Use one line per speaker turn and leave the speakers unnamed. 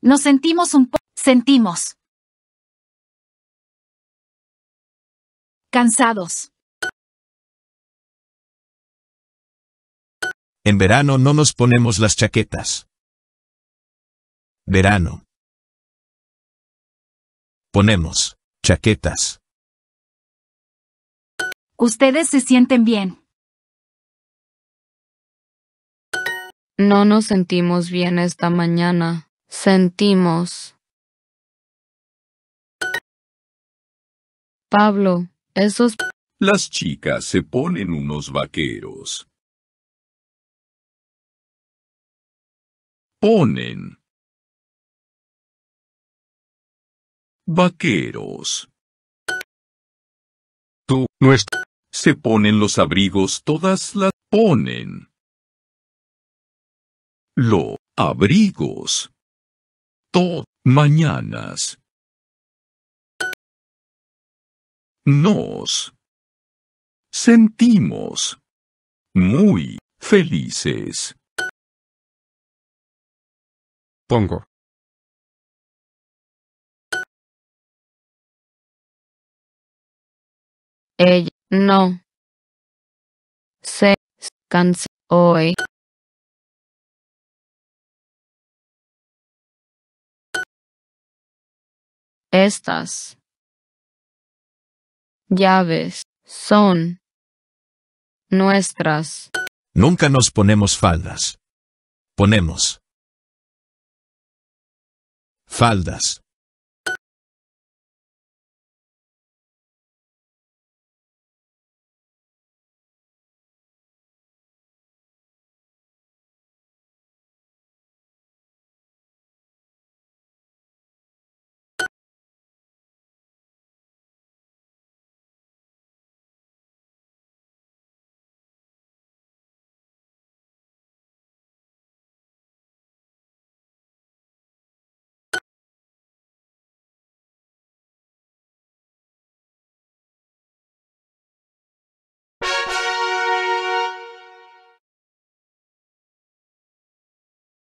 Nos sentimos un poco... Sentimos. Cansados. En verano no nos ponemos las chaquetas. Verano. Ponemos chaquetas.
Ustedes se sienten bien. No nos sentimos bien esta mañana sentimos. Pablo,
esos... Las chicas se ponen unos vaqueros. Ponen. Vaqueros. Tú, nuestro. Se ponen los abrigos, todas las ponen. Lo abrigos mañanas. Nos sentimos muy felices. Pongo. Ella no se cansa hoy. Estas
llaves son nuestras.
Nunca nos ponemos faldas. Ponemos faldas.